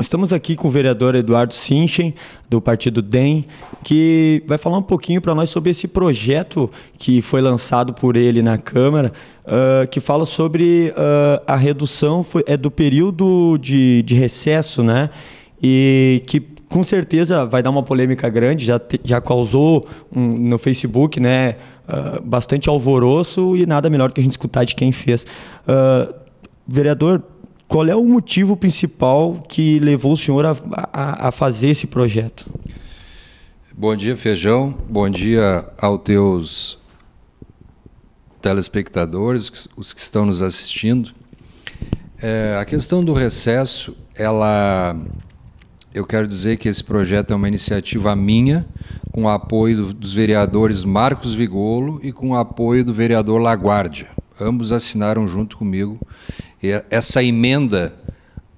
Estamos aqui com o vereador Eduardo Sinchen, do partido DEM, que vai falar um pouquinho para nós sobre esse projeto que foi lançado por ele na Câmara, uh, que fala sobre uh, a redução foi, é do período de, de recesso, né? E que com certeza vai dar uma polêmica grande, já, te, já causou um, no Facebook né, uh, bastante alvoroço e nada melhor do que a gente escutar de quem fez. Uh, vereador, qual é o motivo principal que levou o senhor a, a, a fazer esse projeto? Bom dia, Feijão. Bom dia aos teus telespectadores, os que estão nos assistindo. É, a questão do recesso, ela, eu quero dizer que esse projeto é uma iniciativa minha, com o apoio dos vereadores Marcos Vigolo e com o apoio do vereador Laguardia. Ambos assinaram junto comigo é, essa emenda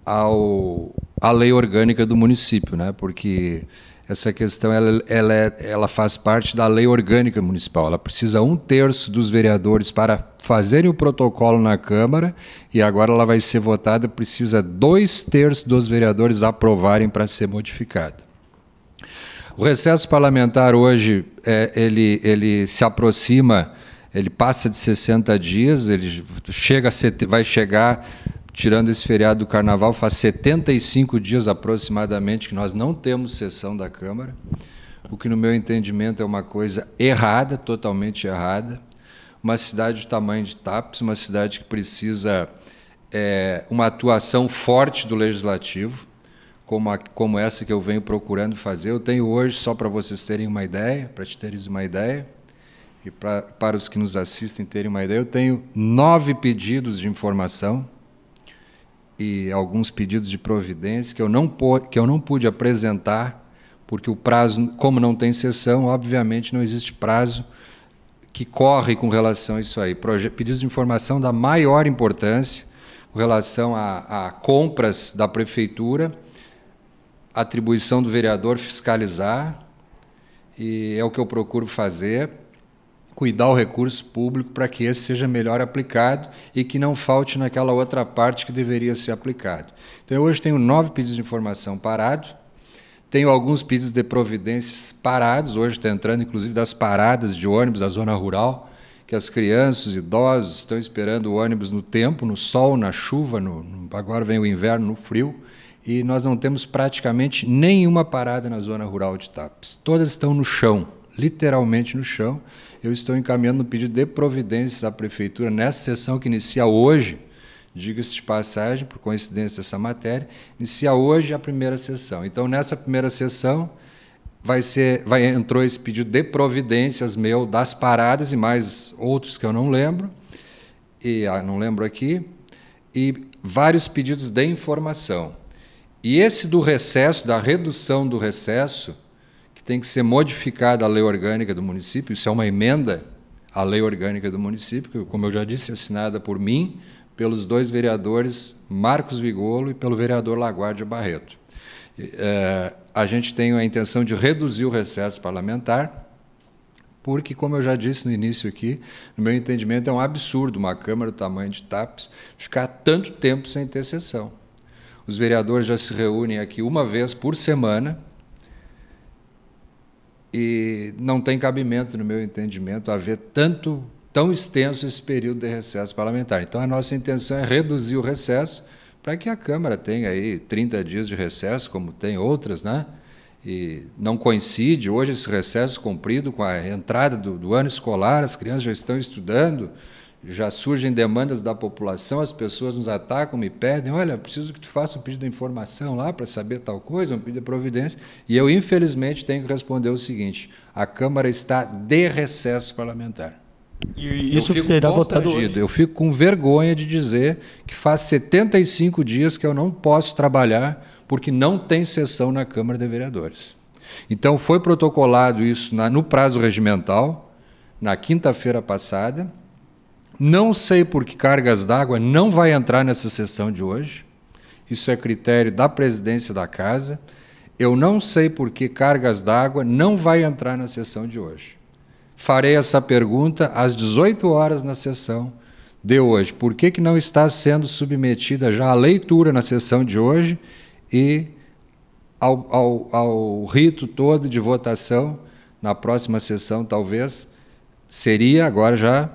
ao, à lei orgânica do município, né? porque essa questão ela, ela, é, ela faz parte da lei orgânica municipal. Ela precisa um terço dos vereadores para fazerem o protocolo na Câmara e agora ela vai ser votada, precisa dois terços dos vereadores aprovarem para ser modificada. O recesso parlamentar hoje é, ele, ele se aproxima ele passa de 60 dias, ele chega a, vai chegar, tirando esse feriado do carnaval, faz 75 dias aproximadamente que nós não temos sessão da Câmara, o que, no meu entendimento, é uma coisa errada, totalmente errada. Uma cidade do tamanho de TAPS, uma cidade que precisa é, uma atuação forte do legislativo, como, a, como essa que eu venho procurando fazer. Eu tenho hoje, só para vocês terem uma ideia, para te terem uma ideia, e pra, para os que nos assistem terem uma ideia, eu tenho nove pedidos de informação e alguns pedidos de providência que eu não, que eu não pude apresentar, porque o prazo, como não tem sessão, obviamente não existe prazo que corre com relação a isso aí. Proje pedidos de informação da maior importância com relação a, a compras da prefeitura, atribuição do vereador fiscalizar, e é o que eu procuro fazer cuidar o recurso público para que esse seja melhor aplicado e que não falte naquela outra parte que deveria ser aplicado. Então, eu hoje tenho nove pedidos de informação parados, tenho alguns pedidos de providências parados, hoje está entrando inclusive das paradas de ônibus da zona rural, que as crianças, idosos estão esperando o ônibus no tempo, no sol, na chuva, no, agora vem o inverno, no frio, e nós não temos praticamente nenhuma parada na zona rural de Tapes. Todas estão no chão literalmente no chão. Eu estou encaminhando um pedido de providências à prefeitura nessa sessão que inicia hoje. Diga-se de passagem, por coincidência dessa matéria, inicia hoje a primeira sessão. Então, nessa primeira sessão, vai ser, vai, entrou esse pedido de providências meu das paradas e mais outros que eu não lembro, e ah, não lembro aqui, e vários pedidos de informação. E esse do recesso, da redução do recesso, que tem que ser modificada a lei orgânica do município, isso é uma emenda à lei orgânica do município, como eu já disse, é assinada por mim, pelos dois vereadores Marcos Vigolo e pelo vereador Laguardia Barreto. É, a gente tem a intenção de reduzir o recesso parlamentar, porque, como eu já disse no início aqui, no meu entendimento é um absurdo uma Câmara do tamanho de TAPs ficar tanto tempo sem ter sessão. Os vereadores já se reúnem aqui uma vez por semana, e não tem cabimento, no meu entendimento, haver tanto tão extenso esse período de recesso parlamentar. Então, a nossa intenção é reduzir o recesso para que a Câmara tenha aí 30 dias de recesso, como tem outras, né? E não coincide hoje esse recesso cumprido com a entrada do, do ano escolar, as crianças já estão estudando, já surgem demandas da população, as pessoas nos atacam, me pedem, olha, preciso que tu faça um pedido de informação lá para saber tal coisa, um pedido de providência, e eu infelizmente tenho que responder o seguinte: a Câmara está de recesso parlamentar. E isso será votado hoje. Eu fico com vergonha de dizer que faz 75 dias que eu não posso trabalhar porque não tem sessão na Câmara de Vereadores. Então foi protocolado isso na, no prazo regimental na quinta-feira passada não sei por que cargas d'água não vai entrar nessa sessão de hoje. Isso é critério da presidência da casa. Eu não sei por que cargas d'água não vai entrar na sessão de hoje. Farei essa pergunta às 18 horas na sessão de hoje. Por que, que não está sendo submetida já a leitura na sessão de hoje e ao, ao, ao rito todo de votação na próxima sessão, talvez? Seria agora já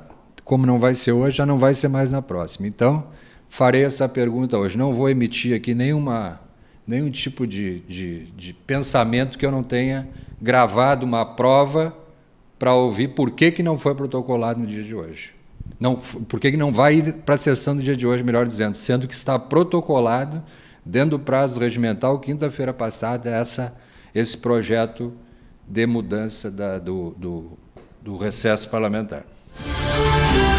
como não vai ser hoje, já não vai ser mais na próxima. Então, farei essa pergunta hoje. Não vou emitir aqui nenhuma, nenhum tipo de, de, de pensamento que eu não tenha gravado uma prova para ouvir por que, que não foi protocolado no dia de hoje. Não, por que, que não vai ir para a sessão do dia de hoje, melhor dizendo, sendo que está protocolado, dentro do prazo regimental, quinta-feira passada, essa, esse projeto de mudança da, do, do, do recesso parlamentar. Thank you.